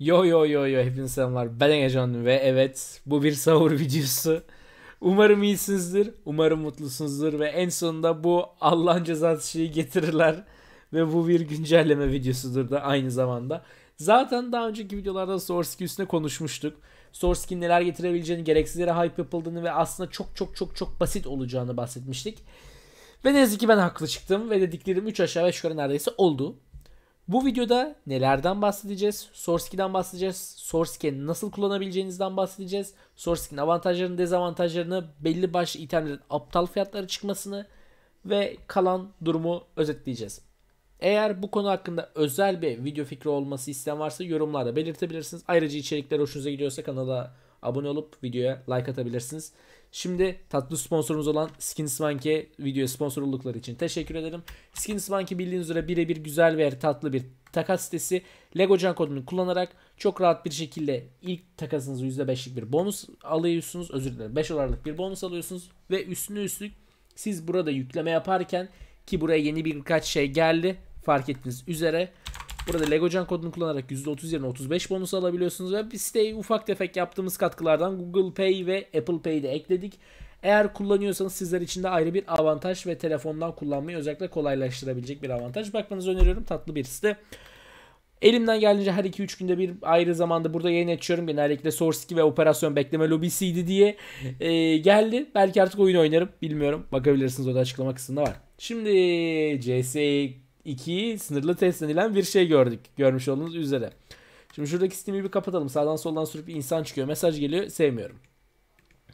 Yo yo yo yo hepiniz selamlar. Ben Egecan ve evet bu bir sahur videosu. Umarım iyisinizdir. Umarım mutlusunuzdur ve en sonunda bu Allah'ın cezası şeyi getirirler. Ve bu bir güncelleme videosudur da aynı zamanda. Zaten daha önceki videolarda Source üstüne konuşmuştuk. Source neler getirebileceğini, gereksiz yere hype yapıldığını ve aslında çok çok çok çok basit olacağını bahsetmiştik. Ve ne yazık ki ben haklı çıktım ve dediklerim 3 aşağı 5 yukarı neredeyse oldu. Bu videoda nelerden bahsedeceğiz? SourceKey'den bahsedeceğiz. SourceKey'i nasıl kullanabileceğinizden bahsedeceğiz. SourceKey'in avantajlarını, dezavantajlarını, belli başlı itemlerin aptal fiyatları çıkmasını ve kalan durumu özetleyeceğiz. Eğer bu konu hakkında özel bir video fikri olması isteyen varsa yorumlarda belirtebilirsiniz. Ayrıca içerikler hoşunuza gidiyorsa kanala abone olup videoya like atabilirsiniz. Şimdi tatlı sponsorumuz olan Skinsbank'e video sponsor oldukları için teşekkür ederim. Skinsbank'i bildiğiniz üzere birebir güzel ve tatlı bir takas sitesi. Lego Can kodunu kullanarak çok rahat bir şekilde ilk takasınızı %5'lik bir bonus alıyorsunuz. Özür dilerim 5 dolarlık bir bonus alıyorsunuz. Ve üstüne üstlük siz burada yükleme yaparken ki buraya yeni birkaç şey geldi fark ettiğiniz üzere Burada Lego can kodunu kullanarak %30 yerine 35 bonus alabiliyorsunuz ve bir siteye ufak tefek yaptığımız katkılardan Google Pay ve Apple Pay'i de ekledik. Eğer kullanıyorsanız sizler için de ayrı bir avantaj ve telefondan kullanmayı özellikle kolaylaştırabilecek bir avantaj. Bakmanızı öneriyorum tatlı bir site. Elimden geldiğince her 2-3 günde bir ayrı zamanda burada yayın açıyorum. Genellikle Source 2 ve operasyon bekleme lobisiydi diye e, geldi. Belki artık oyun oynarım bilmiyorum. Bakabilirsiniz o da açıklama kısmında var. Şimdi CS 2'yi sınırlı test edilen bir şey gördük. Görmüş olduğunuz üzere. Şimdi şuradaki Steam'i bir kapatalım. Sağdan soldan sürüp bir insan çıkıyor. Mesaj geliyor. Sevmiyorum.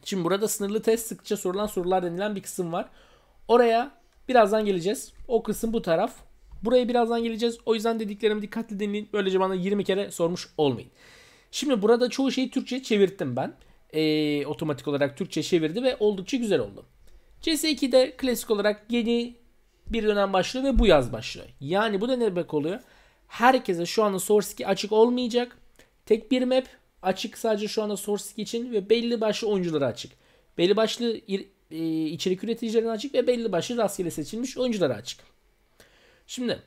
Şimdi burada sınırlı test sıkça sorulan sorular denilen bir kısım var. Oraya birazdan geleceğiz. O kısım bu taraf. Buraya birazdan geleceğiz. O yüzden dediklerimi dikkatli dinleyin. Böylece bana 20 kere sormuş olmayın. Şimdi burada çoğu şeyi Türkçe çevirttim ben. Ee, otomatik olarak Türkçe çevirdi ve oldukça güzel oldu. CS2'de klasik olarak yeni bir dönem başlıyor ve bu yaz başlıyor. Yani bu da ne demek oluyor? Herkese şu anda source açık olmayacak. Tek bir map açık sadece şu anda source için ve belli başlı oyunculara açık. Belli başlı e, içerik üreticilerine açık ve belli başlı rastgele seçilmiş oyunculara açık. Şimdi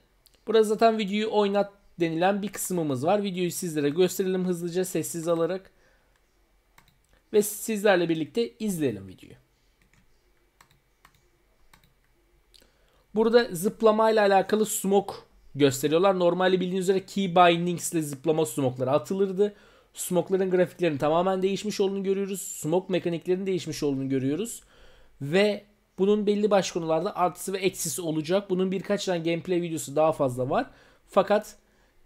burada zaten videoyu oynat denilen bir kısmımız var. Videoyu sizlere gösterelim hızlıca sessiz alarak ve sizlerle birlikte izleyelim videoyu. Burada zıplamayla alakalı smoke gösteriyorlar. Normalde bildiğiniz üzere key bindings ile zıplama smokları atılırdı. Smokların grafiklerinin tamamen değişmiş olduğunu görüyoruz. Smok mekaniklerinin değişmiş olduğunu görüyoruz. Ve bunun belli başka konularda artısı ve eksisi olacak. Bunun birkaç tane gameplay videosu daha fazla var. Fakat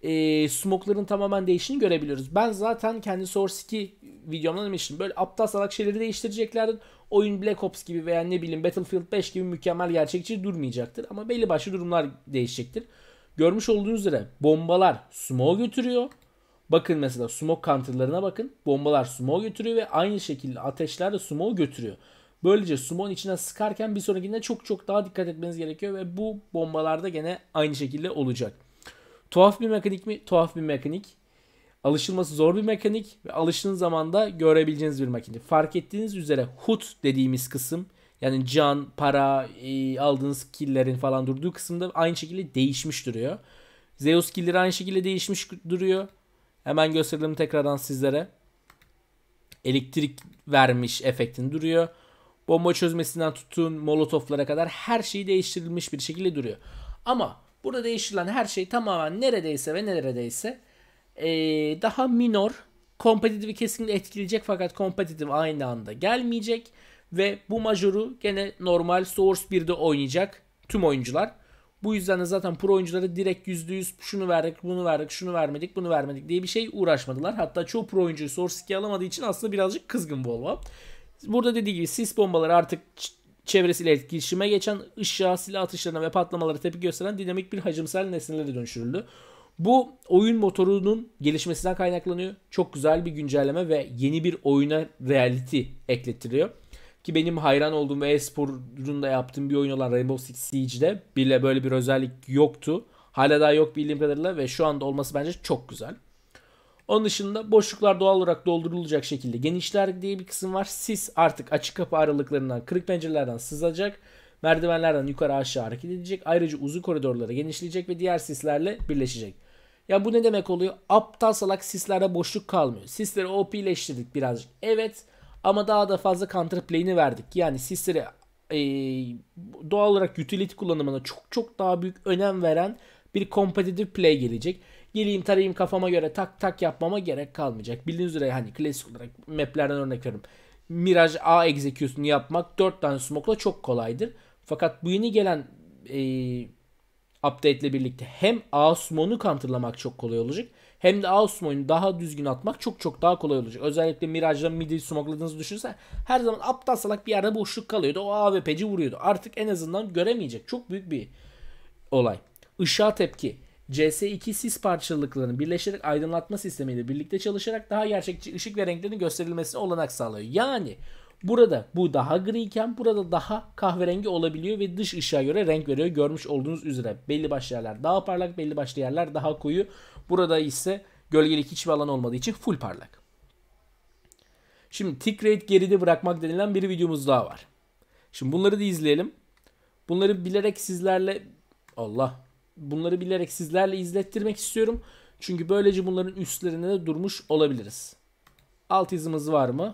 e, smokların tamamen değişini görebiliyoruz. Ben zaten kendi Source 2 videomda demiştim. Böyle aptal salak şeyleri değiştireceklerdir. Oyun Black Ops gibi veya ne bileyim Battlefield 5 gibi mükemmel gerçekçi durmayacaktır. Ama belli başlı durumlar değişecektir. Görmüş olduğunuz üzere bombalar smoke götürüyor. Bakın mesela smoke counterlarına bakın. Bombalar smoke götürüyor ve aynı şekilde ateşler de smoke götürüyor. Böylece smoke'un içine sıkarken bir sonrakinde çok çok daha dikkat etmeniz gerekiyor ve bu bombalarda gene aynı şekilde olacak. Tuhaf bir mekanik mi? Tuhaf bir mekanik. Alışılması zor bir mekanik ve alıştığınız zaman da görebileceğiniz bir mekanik. Fark ettiğiniz üzere hut dediğimiz kısım yani can, para, e, aldığınız killerin falan durduğu kısımda aynı şekilde değişmiş duruyor. Zeus killeri aynı şekilde değişmiş duruyor. Hemen gösterdim tekrardan sizlere. Elektrik vermiş efektin duruyor. Bomba çözmesinden tutun molotoflara kadar her şeyi değiştirilmiş bir şekilde duruyor. Ama Burada değişilen her şey tamamen neredeyse ve neredeyse ee, daha minor, kompetitifi kesinlikle etkileyecek fakat kompetitif aynı anda gelmeyecek. Ve bu majoru gene normal Source 1'de oynayacak tüm oyuncular. Bu yüzden de zaten pro oyuncuları direkt %100 şunu verdik, bunu verdik, şunu vermedik, bunu vermedik diye bir şey uğraşmadılar. Hatta çoğu pro oyuncu Source 2'ye alamadığı için aslında birazcık kızgın Volvo. Burada dediği gibi sis bombaları artık çevresiyle etkileşime geçen ışığa, silah atışlarına ve patlamalara tepki gösteren dinamik bir hacimsel nesnelere dönüşürüldü. Bu oyun motorunun gelişmesinden kaynaklanıyor. Çok güzel bir güncelleme ve yeni bir oyuna reality eklettiriyor. Ki benim hayran olduğum ve e-sporun da yaptığım bir oyun olan Rainbow Six Siege'de bile böyle bir özellik yoktu. Hala daha yok bildiğim kadarıyla ve şu anda olması bence çok güzel. Onun dışında boşluklar doğal olarak doldurulacak şekilde genişler diye bir kısım var. Sis artık açık kapı aralıklarından, kırık pencerelerden sızacak. Merdivenlerden yukarı aşağı hareket edecek. Ayrıca uzun koridorlara genişleyecek ve diğer sislerle birleşecek. Ya bu ne demek oluyor? Aptal salak sislerde boşluk kalmıyor. Sisleri OP'leştirdik birazcık. Evet ama daha da fazla counter counterplay'ini verdik. Yani sisleri e, doğal olarak utility kullanımına çok çok daha büyük önem veren bir competitive play gelecek geleyim tarayayım kafama göre tak tak yapmama gerek kalmayacak. Bildiğiniz üzere hani klasik olarak maplerden örnek veriyorum. Mirage A execution'u yapmak 4 tane smoke'la çok kolaydır. Fakat bu yeni gelen e, update ile birlikte hem A smoke'u counterlamak çok kolay olacak. Hem de A smoke'u daha düzgün atmak çok çok daha kolay olacak. Özellikle Mirage'da midi smoke'ladığınızı düşünürse her zaman aptal salak bir yerde boşluk kalıyordu. O AWP'ci vuruyordu. Artık en azından göremeyecek. Çok büyük bir olay. Işığa tepki. CS2 sis parçalıklarını birleşerek aydınlatma sistemiyle birlikte çalışarak daha gerçekçi ışık ve renklerin gösterilmesine olanak sağlıyor. Yani burada bu daha griyken burada daha kahverengi olabiliyor ve dış ışığa göre renk veriyor. Görmüş olduğunuz üzere belli başlı yerler daha parlak, belli başlı yerler daha koyu. Burada ise gölgelik hiçbir alan olmadığı için full parlak. Şimdi tick rate geride bırakmak denilen bir videomuz daha var. Şimdi bunları da izleyelim. Bunları bilerek sizlerle Allah bunları bilerek sizlerle izlettirmek istiyorum. Çünkü böylece bunların üstlerinde de durmuş olabiliriz. Alt izimiz var mı?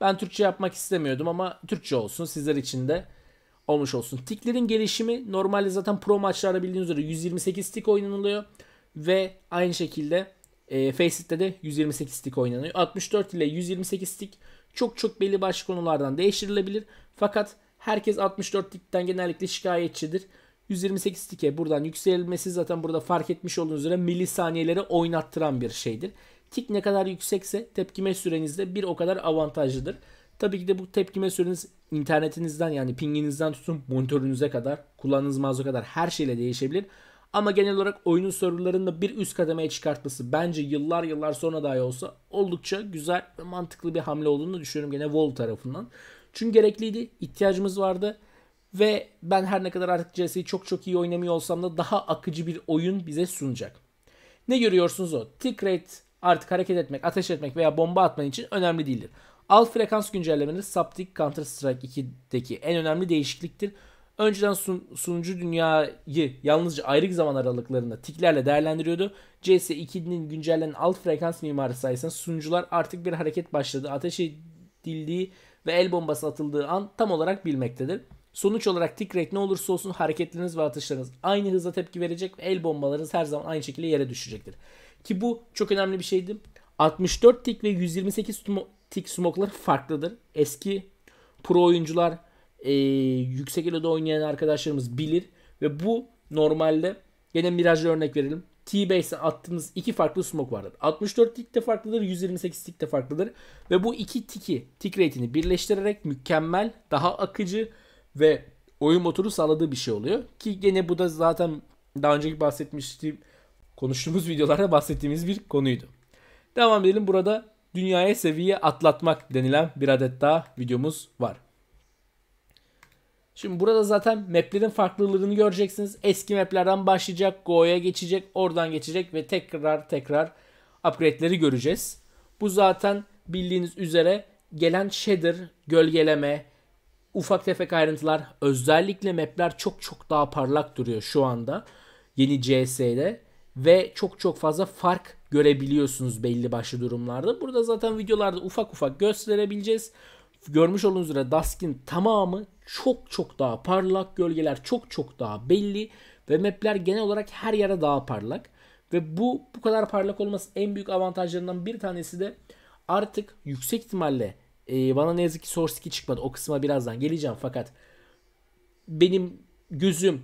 Ben Türkçe yapmak istemiyordum ama Türkçe olsun sizler için de olmuş olsun. Tiklerin gelişimi normalde zaten pro maçlarda bildiğiniz üzere 128 tik oynanılıyor. Ve aynı şekilde e, Facet'te de 128 tik oynanıyor. 64 ile 128 tik çok çok belli başlı konulardan değiştirilebilir. Fakat herkes 64 tikten genellikle şikayetçidir. 128 tike buradan yükselmesi zaten burada fark etmiş olduğunuz üzere milisaniyeleri oynattıran bir şeydir. Tik ne kadar yüksekse tepkime süreniz de bir o kadar avantajlıdır. Tabii ki de bu tepkime süreniz internetinizden yani pinginizden tutun monitörünüze kadar, kullandığınız mouse'a kadar her şeyle değişebilir. Ama genel olarak oyunun serverlarını bir üst kademeye çıkartması bence yıllar yıllar sonra dahi olsa oldukça güzel ve mantıklı bir hamle olduğunu düşünüyorum gene Vol tarafından. Çünkü gerekliydi, ihtiyacımız vardı. Ve ben her ne kadar artık CS'yi çok çok iyi oynamıyor olsam da daha akıcı bir oyun bize sunacak. Ne görüyorsunuz o? Tick rate artık hareket etmek, ateş etmek veya bomba atman için önemli değildir. Alt frekans güncellemeleri Saptic Counter Strike 2'deki en önemli değişikliktir. Önceden sun, sunucu dünyayı yalnızca ayrık zaman aralıklarında tiklerle değerlendiriyordu. CS2'nin güncellenen alt frekans mimarı sayesinde sunucular artık bir hareket başladı. Ateş edildiği ve el bombası atıldığı an tam olarak bilmektedir. Sonuç olarak tick rate ne olursa olsun hareketleriniz ve atışlarınız aynı hızla tepki verecek ve el bombalarınız her zaman aynı şekilde yere düşecektir. Ki bu çok önemli bir şeydi. 64 tik ve 128 tik smoklar farklıdır. Eski pro oyuncular e, yüksek eloda oynayan arkadaşlarımız bilir ve bu normalde gene Mirage'le örnek verelim. T-Base'e attığınız iki farklı smoke vardır. 64 tik de farklıdır, 128 tik de farklıdır. Ve bu iki tiki, tik rate'ini birleştirerek mükemmel, daha akıcı ve oyun motoru sağladığı bir şey oluyor. Ki gene bu da zaten daha önceki bahsetmiştim konuştuğumuz videolarda bahsettiğimiz bir konuydu. Devam edelim burada dünyaya seviye atlatmak denilen bir adet daha videomuz var. Şimdi burada zaten maplerin farklılığını göreceksiniz. Eski maplerden başlayacak, Go'ya geçecek, oradan geçecek ve tekrar tekrar upgrade'leri göreceğiz. Bu zaten bildiğiniz üzere gelen shader, gölgeleme, ufak tefek ayrıntılar özellikle mapler çok çok daha parlak duruyor şu anda yeni CS'de ve çok çok fazla fark görebiliyorsunuz belli başlı durumlarda. Burada zaten videolarda ufak ufak gösterebileceğiz. Görmüş olduğunuz üzere Dusk'in tamamı çok çok daha parlak. Gölgeler çok çok daha belli. Ve mapler genel olarak her yere daha parlak. Ve bu bu kadar parlak olması en büyük avantajlarından bir tanesi de artık yüksek ihtimalle e, bana ne yazık ki Source 2 çıkmadı. O kısma birazdan geleceğim fakat benim gözüm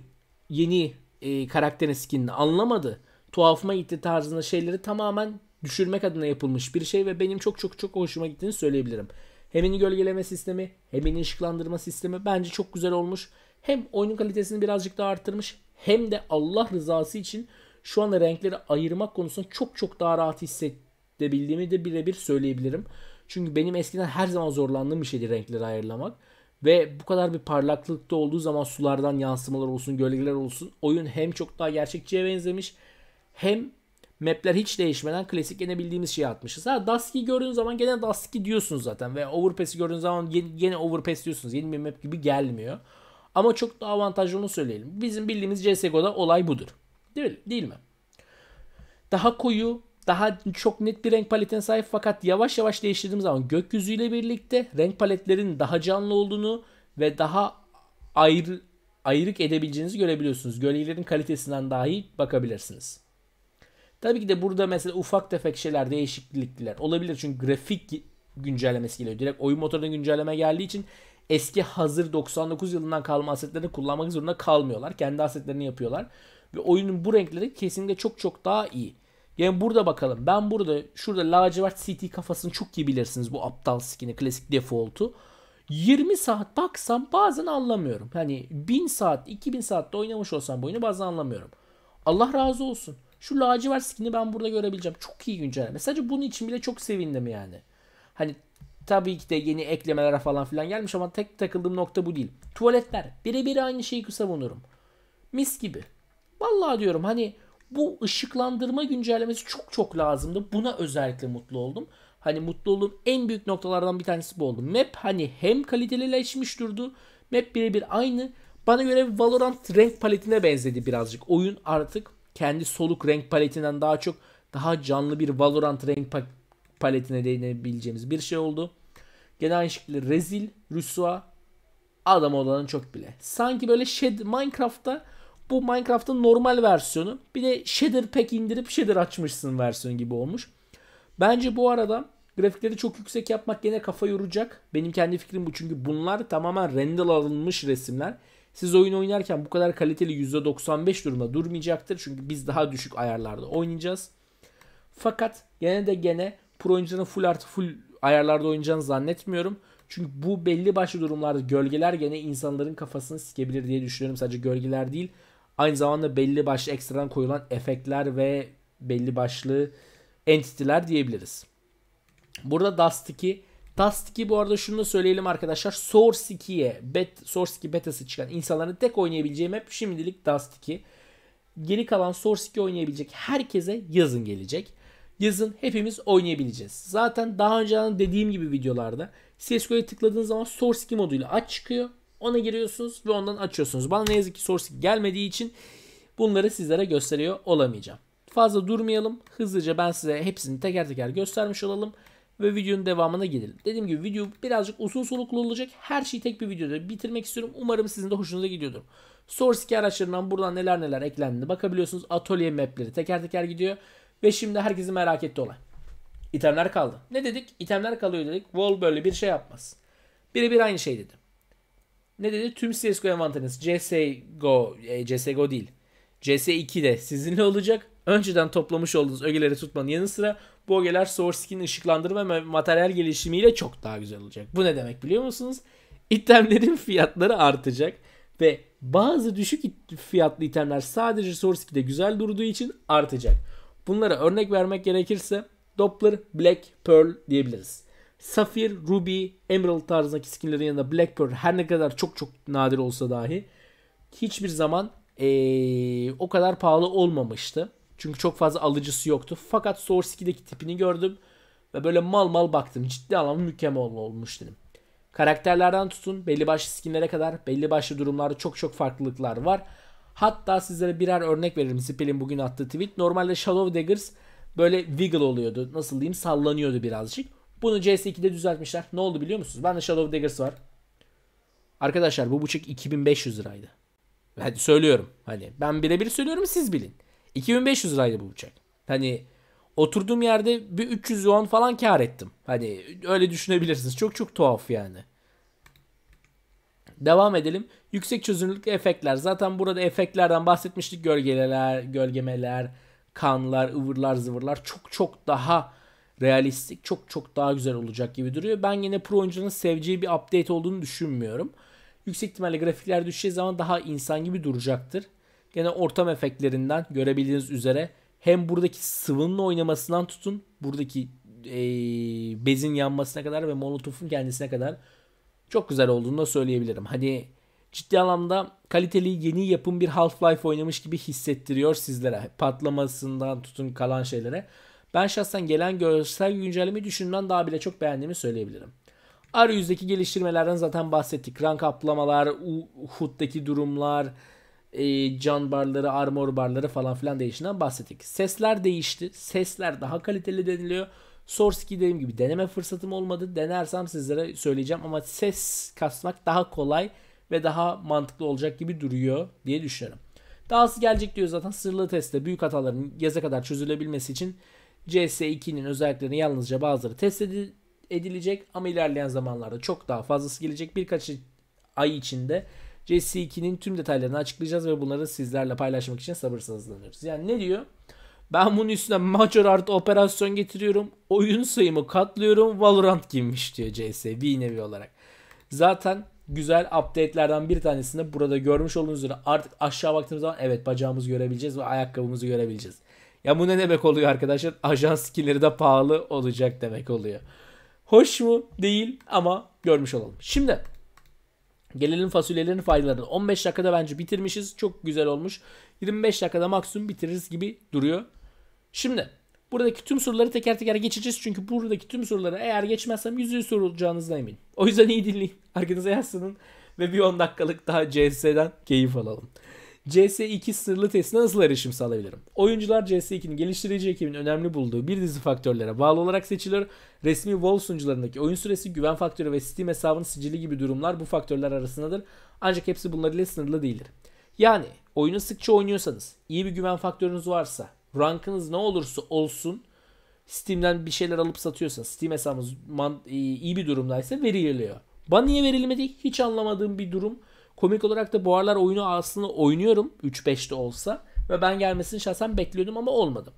yeni e, karakterin skinini anlamadı. Tuhafıma gitti tarzında şeyleri tamamen düşürmek adına yapılmış bir şey ve benim çok çok çok hoşuma gittiğini söyleyebilirim. Hemini gölgeleme sistemi, hemini ışıklandırma sistemi bence çok güzel olmuş. Hem oyunun kalitesini birazcık daha arttırmış hem de Allah rızası için şu anda renkleri ayırmak konusunda çok çok daha rahat hissedebildiğimi de birebir söyleyebilirim. Çünkü benim eskiden her zaman zorlandığım bir şeydi renkleri ayarlamak Ve bu kadar bir parlaklıkta olduğu zaman sulardan yansımalar olsun, gölgeler olsun oyun hem çok daha gerçekçiye benzemiş hem mapler hiç değişmeden klasik gene bildiğimiz şeyi atmışız. Ha Dusky gördüğün zaman gene Dusky diyorsunuz zaten ve Overpass'i gördüğün zaman gene Overpass diyorsunuz. Yeni bir map gibi gelmiyor. Ama çok daha avantajlı onu söyleyelim. Bizim bildiğimiz CSGO'da olay budur. Değil, değil mi? Daha koyu, daha çok net bir renk paletine sahip fakat yavaş yavaş değiştirdiğim zaman gökyüzüyle birlikte renk paletlerin daha canlı olduğunu ve daha ayrı, ayrık edebileceğinizi görebiliyorsunuz. Gölgelerin kalitesinden dahi bakabilirsiniz. Tabii ki de burada mesela ufak tefek şeyler, değişiklikler olabilir. Çünkü grafik güncellemesi geliyor. Direkt oyun motoruna güncelleme geldiği için eski hazır 99 yılından kalma asetlerini kullanmak zorunda kalmıyorlar. Kendi asetlerini yapıyorlar. Ve oyunun bu renkleri kesinlikle çok çok daha iyi. Yani burada bakalım. Ben burada şurada lacivert CT kafasını çok iyi bilirsiniz. Bu aptal skin'i klasik default'u. 20 saat baksam bazen anlamıyorum. Hani 1000 saat 2000 saatte oynamış olsam bu oyunu bazen anlamıyorum. Allah razı olsun. Şu lacivert skin'i ben burada görebileceğim. Çok iyi güncelleme. Sadece bunun için bile çok sevindim yani. Hani tabii ki de yeni eklemelere falan filan gelmiş ama tek takıldığım nokta bu değil. Tuvaletler. Birebir aynı şeyi savunurum. Mis gibi. Vallahi diyorum hani bu ışıklandırma güncellemesi çok çok lazımdı. Buna özellikle mutlu oldum. Hani mutlu olduğum en büyük noktalardan bir tanesi bu oldu. Map hani hem kalitelileşmiş durdu. Map birebir aynı. Bana göre Valorant renk paletine benzedi birazcık. Oyun artık kendi soluk renk paletinden daha çok daha canlı bir Valorant renk pa- paletine değinebileceğimiz bir şey oldu. Genel şekilde rezil, rüsva, adam olanın çok bile. Sanki böyle Shed Minecraft'ta bu Minecraft'ın normal versiyonu. Bir de shader pack indirip shader açmışsın versiyon gibi olmuş. Bence bu arada grafikleri çok yüksek yapmak gene kafa yoracak. Benim kendi fikrim bu çünkü bunlar tamamen render alınmış resimler. Siz oyun oynarken bu kadar kaliteli %95 durumda durmayacaktır. Çünkü biz daha düşük ayarlarda oynayacağız. Fakat gene de gene pro oyuncuların full artı full ayarlarda oynayacağını zannetmiyorum. Çünkü bu belli başlı durumlarda gölgeler gene insanların kafasını sikebilir diye düşünüyorum. Sadece gölgeler değil Aynı zamanda belli başlı ekstradan koyulan efektler ve belli başlı entity'ler diyebiliriz. Burada Dust 2 Dust 2 bu arada şunu da söyleyelim arkadaşlar. Source 2'ye, bet, Source 2 betası çıkan insanların tek oynayabileceği map şimdilik Dust 2. Geri kalan Source 2 oynayabilecek herkese yazın gelecek. Yazın hepimiz oynayabileceğiz. Zaten daha önce dediğim gibi videolarda CSGO'ya tıkladığınız zaman Source 2 moduyla aç çıkıyor. Ona giriyorsunuz ve ondan açıyorsunuz. Bana ne yazık ki source gelmediği için bunları sizlere gösteriyor olamayacağım. Fazla durmayalım. Hızlıca ben size hepsini teker teker göstermiş olalım ve videonun devamına gidelim. Dediğim gibi video birazcık uzun soluklu olacak. Her şeyi tek bir videoda bitirmek istiyorum. Umarım sizin de hoşunuza gidiyordur. Source 2 araçlarından buradan neler neler eklendi. bakabiliyorsunuz. Atölye mapleri teker teker gidiyor. Ve şimdi herkesi merak etti olan. İtemler kaldı. Ne dedik? İtemler kalıyor dedik. Wall böyle bir şey yapmaz. Birebir aynı şey dedim ne dedi? Tüm CSGO envanteriniz CSGO, e, CSGO değil. cs de sizinle olacak. Önceden toplamış olduğunuz ögeleri tutmanın yanı sıra bu ögeler Source Skin ışıklandırma ve materyal gelişimiyle çok daha güzel olacak. Bu ne demek biliyor musunuz? İtemlerin fiyatları artacak ve bazı düşük fiyatlı itemler sadece Source 2'de güzel durduğu için artacak. Bunlara örnek vermek gerekirse Doppler Black Pearl diyebiliriz. Safir, Ruby, Emerald tarzındaki skinlerin yanında Black Pearl her ne kadar çok çok nadir olsa dahi hiçbir zaman ee, o kadar pahalı olmamıştı. Çünkü çok fazla alıcısı yoktu. Fakat Source 2'deki tipini gördüm ve böyle mal mal baktım. Ciddi anlamda mükemmel olmuş dedim. Karakterlerden tutun belli başlı skinlere kadar belli başlı durumlarda çok çok farklılıklar var. Hatta sizlere birer örnek veririm Sipel'in bugün attığı tweet. Normalde Shadow Daggers böyle wiggle oluyordu. Nasıl diyeyim sallanıyordu birazcık. Bunu CS2'de düzeltmişler. Ne oldu biliyor musunuz? Bende Shadow Daggers var. Arkadaşlar bu buçuk 2500 liraydı. Hadi söylüyorum. Hani ben birebir söylüyorum siz bilin. 2500 liraydı bu bıçak. Hani oturduğum yerde bir 300 yuan falan kar ettim. Hani öyle düşünebilirsiniz. Çok çok tuhaf yani. Devam edelim. Yüksek çözünürlük efektler. Zaten burada efektlerden bahsetmiştik. Gölgeler, gölgemeler, kanlar, ıvırlar, zıvırlar çok çok daha realistik çok çok daha güzel olacak gibi duruyor. Ben yine pro oyuncunun seveceği bir update olduğunu düşünmüyorum. Yüksek ihtimalle grafikler düşeceği zaman daha insan gibi duracaktır. Gene ortam efektlerinden görebildiğiniz üzere hem buradaki sıvının oynamasından tutun buradaki e, bezin yanmasına kadar ve molotofun kendisine kadar çok güzel olduğunu da söyleyebilirim. Hani ciddi anlamda kaliteli yeni yapım bir Half-Life oynamış gibi hissettiriyor sizlere. Patlamasından tutun kalan şeylere ben şahsen gelen görsel güncelleme düşündüğümden daha bile çok beğendiğimi söyleyebilirim. Arayüzdeki geliştirmelerden zaten bahsettik. Rank aplamalar, HUD'daki durumlar, e, can barları, armor barları falan filan değişinden bahsettik. Sesler değişti. Sesler daha kaliteli deniliyor. Source ki dediğim gibi deneme fırsatım olmadı. Denersem sizlere söyleyeceğim ama ses kasmak daha kolay ve daha mantıklı olacak gibi duruyor diye düşünüyorum. Dahası gelecek diyor zaten sırlı testte büyük hataların yaza kadar çözülebilmesi için CS2'nin özelliklerini yalnızca bazıları test edilecek ama ilerleyen zamanlarda çok daha fazlası gelecek. Birkaç ay içinde CS2'nin tüm detaylarını açıklayacağız ve bunları sizlerle paylaşmak için sabırsızlanıyoruz. Yani ne diyor? Ben bunun üstüne major artı operasyon getiriyorum. Oyun sayımı katlıyorum. Valorant giymiş diyor CS bir nevi olarak. Zaten güzel update'lerden bir tanesinde burada görmüş olduğunuz üzere artık aşağı baktığımız zaman evet bacağımızı görebileceğiz ve ayakkabımızı görebileceğiz. Ya bu ne demek oluyor arkadaşlar? Ajan skinleri de pahalı olacak demek oluyor. Hoş mu? Değil ama görmüş olalım. Şimdi gelelim fasulyelerin faydalarına. 15 dakikada bence bitirmişiz. Çok güzel olmuş. 25 dakikada maksimum bitiririz gibi duruyor. Şimdi buradaki tüm soruları teker teker geçeceğiz. Çünkü buradaki tüm soruları eğer geçmezsem yüzde sorulacağınızdan eminim. O yüzden iyi dinleyin. Arkanıza yaslının ve bir 10 dakikalık daha CS'den keyif alalım. CS2 sırlı testine nasıl erişim sağlayabilirim? Oyuncular CS2'nin geliştirici ekibinin önemli bulduğu bir dizi faktörlere bağlı olarak seçilir. Resmi WoW sunucularındaki oyun süresi, güven faktörü ve Steam hesabının sicili gibi durumlar bu faktörler arasındadır. Ancak hepsi bunlar ile sınırlı değildir. Yani oyunu sıkça oynuyorsanız, iyi bir güven faktörünüz varsa, rankınız ne olursa olsun Steam'den bir şeyler alıp satıyorsanız, Steam hesabınız iyi bir durumdaysa veriliyor. Bana niye verilmedi? Hiç anlamadığım bir durum. Komik olarak da bu aralar oyunu aslında oynuyorum 3-5'te olsa. Ve ben gelmesini şahsen bekliyordum ama olmadı.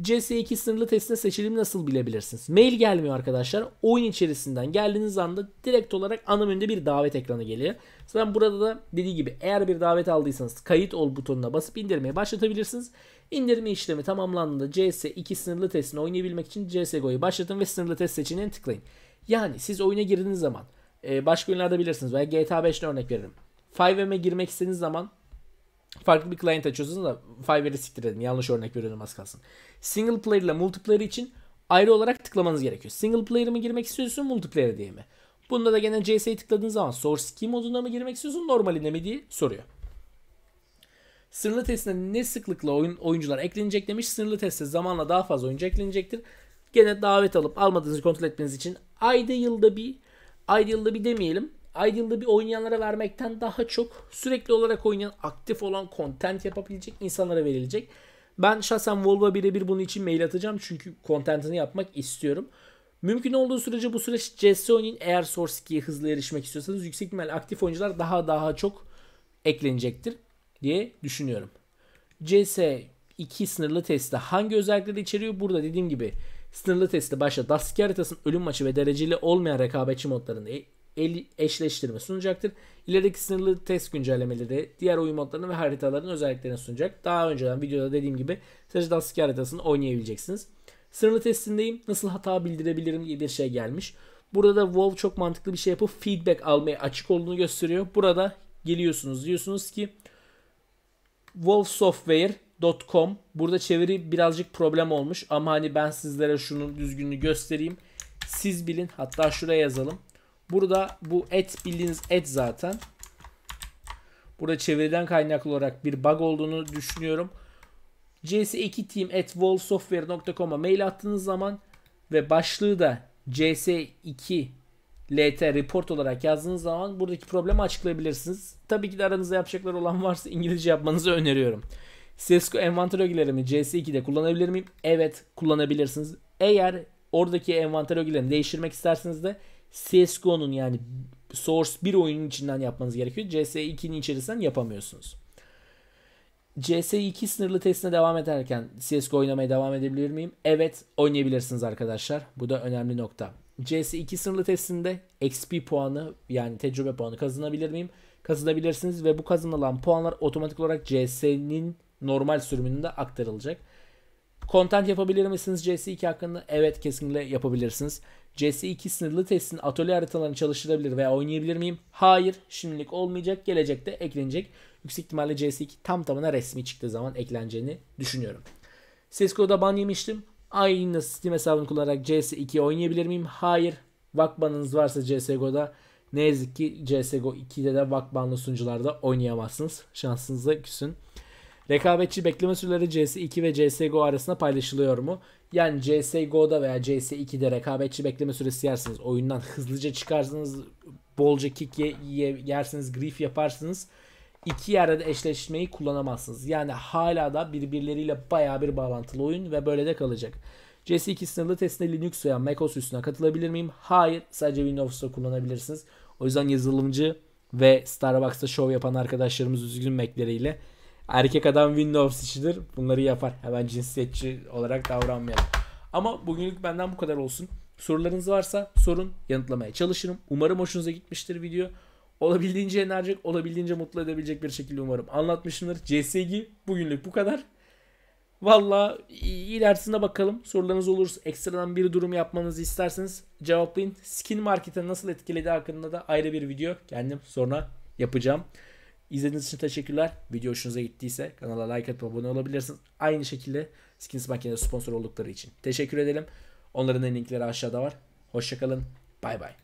CS2 sınırlı testine seçilimi nasıl bilebilirsiniz? Mail gelmiyor arkadaşlar. Oyun içerisinden geldiğiniz anda direkt olarak ana menüde bir davet ekranı geliyor. Zaten burada da dediği gibi eğer bir davet aldıysanız kayıt ol butonuna basıp indirmeye başlatabilirsiniz. İndirme işlemi tamamlandığında CS2 sınırlı testini oynayabilmek için CSGO'yu başlatın ve sınırlı test seçeneğine tıklayın. Yani siz oyuna girdiğiniz zaman e, başka oyunlarda bilirsiniz veya GTA 5'le örnek veririm. 5M'e girmek istediğiniz zaman farklı bir client açıyorsunuz da Fiverr'i siktir edin. Yanlış örnek veriyorum az kalsın. Single player ile multiplayer için ayrı olarak tıklamanız gerekiyor. Single player mı girmek istiyorsun multiplayer diye mi? Bunda da gene CS'yi tıkladığınız zaman source key moduna mı girmek istiyorsun normaline mi diye soruyor. Sınırlı testine ne sıklıkla oyun, oyuncular eklenecek demiş. Sınırlı testte zamanla daha fazla oyuncu eklenecektir. Gene davet alıp almadığınızı kontrol etmeniz için ayda yılda bir ayda yılda bir demeyelim. Ideal'da bir oynayanlara vermekten daha çok sürekli olarak oynayan, aktif olan, content yapabilecek insanlara verilecek. Ben şahsen Volvo birebir bunun için mail atacağım çünkü contentini yapmak istiyorum. Mümkün olduğu sürece bu süreç CS oynayın. Eğer Source hızlı erişmek istiyorsanız yüksek ihtimal aktif oyuncular daha daha çok eklenecektir diye düşünüyorum. CS 2 sınırlı testi hangi özellikleri içeriyor? Burada dediğim gibi sınırlı testi başta Dust haritasının ölüm maçı ve dereceli olmayan rekabetçi modlarında eşleştirme sunacaktır. İlerideki sınırlı test güncellemeleri diğer oyun modlarını ve haritaların özelliklerini sunacak. Daha önceden videoda dediğim gibi sadece Dastaki haritasını oynayabileceksiniz. Sınırlı testindeyim. Nasıl hata bildirebilirim diye bir şey gelmiş. Burada da Valve çok mantıklı bir şey yapıp feedback almaya açık olduğunu gösteriyor. Burada geliyorsunuz diyorsunuz ki wolfsoftware.com burada çeviri birazcık problem olmuş ama hani ben sizlere şunun düzgününü göstereyim. Siz bilin hatta şuraya yazalım. Burada bu et bildiğiniz et zaten. Burada çeviriden kaynaklı olarak bir bug olduğunu düşünüyorum. cs2team@wallsoftware.com'a mail attığınız zaman ve başlığı da cs2 LT report olarak yazdığınız zaman buradaki problemi açıklayabilirsiniz. Tabii ki de aranızda yapacaklar olan varsa İngilizce yapmanızı öneriyorum. Cisco envanter ögelerimi CS2'de kullanabilir miyim? Evet kullanabilirsiniz. Eğer oradaki envanter ögelerini değiştirmek isterseniz de CSGO'nun yani Source 1 oyunun içinden yapmanız gerekiyor. CS2'nin içerisinden yapamıyorsunuz. CS2 sınırlı testine devam ederken CSGO oynamaya devam edebilir miyim? Evet oynayabilirsiniz arkadaşlar. Bu da önemli nokta. CS2 sınırlı testinde XP puanı yani tecrübe puanı kazanabilir miyim? Kazanabilirsiniz ve bu kazanılan puanlar otomatik olarak CS'nin normal sürümünde aktarılacak. Content yapabilir misiniz CS2 hakkında? Evet kesinlikle yapabilirsiniz. CS2 sınırlı testin atölye haritalarını çalıştırabilir veya oynayabilir miyim? Hayır. Şimdilik olmayacak. Gelecekte eklenecek. Yüksek ihtimalle CS2 tam tamına resmi çıktığı zaman ekleneceğini düşünüyorum. CSGO'da ban yemiştim. Aynı Steam hesabını kullanarak CS2 oynayabilir miyim? Hayır. Vakbanınız varsa CSGO'da ne yazık ki CSGO 2'de de Vakbanlı sunucularda oynayamazsınız. Şansınıza küsün. Rekabetçi bekleme süreleri CS2 ve CSGO arasında paylaşılıyor mu? Yani CSGO'da veya CS2'de rekabetçi bekleme süresi yersiniz. Oyundan hızlıca çıkarsınız. Bolca kick ye, ye, yersiniz. Grief yaparsınız. İki yerde de eşleşmeyi kullanamazsınız. Yani hala da birbirleriyle baya bir bağlantılı oyun ve böyle de kalacak. CS2 sınırlı testine Linux veya macOS üstüne katılabilir miyim? Hayır. Sadece Windows'ta kullanabilirsiniz. O yüzden yazılımcı ve Starbucks'ta şov yapan arkadaşlarımız üzgün Mac'leriyle Erkek adam Windows işidir. Bunları yapar. Hemen cinsiyetçi olarak davranmayalım. Ama bugünlük benden bu kadar olsun. Sorularınız varsa sorun yanıtlamaya çalışırım. Umarım hoşunuza gitmiştir video. Olabildiğince enerjik, olabildiğince mutlu edebilecek bir şekilde umarım anlatmışımdır. CSG bugünlük bu kadar. Valla ilerisine bakalım. Sorularınız olursa ekstradan bir durum yapmanızı isterseniz cevaplayın. Skin markete nasıl etkiledi hakkında da ayrı bir video kendim sonra yapacağım. İzlediğiniz için teşekkürler. Video hoşunuza gittiyse kanala like atıp abone olabilirsiniz. Aynı şekilde Skins Makine'de sponsor oldukları için. Teşekkür edelim. Onların da linkleri aşağıda var. Hoşçakalın. Bay bay.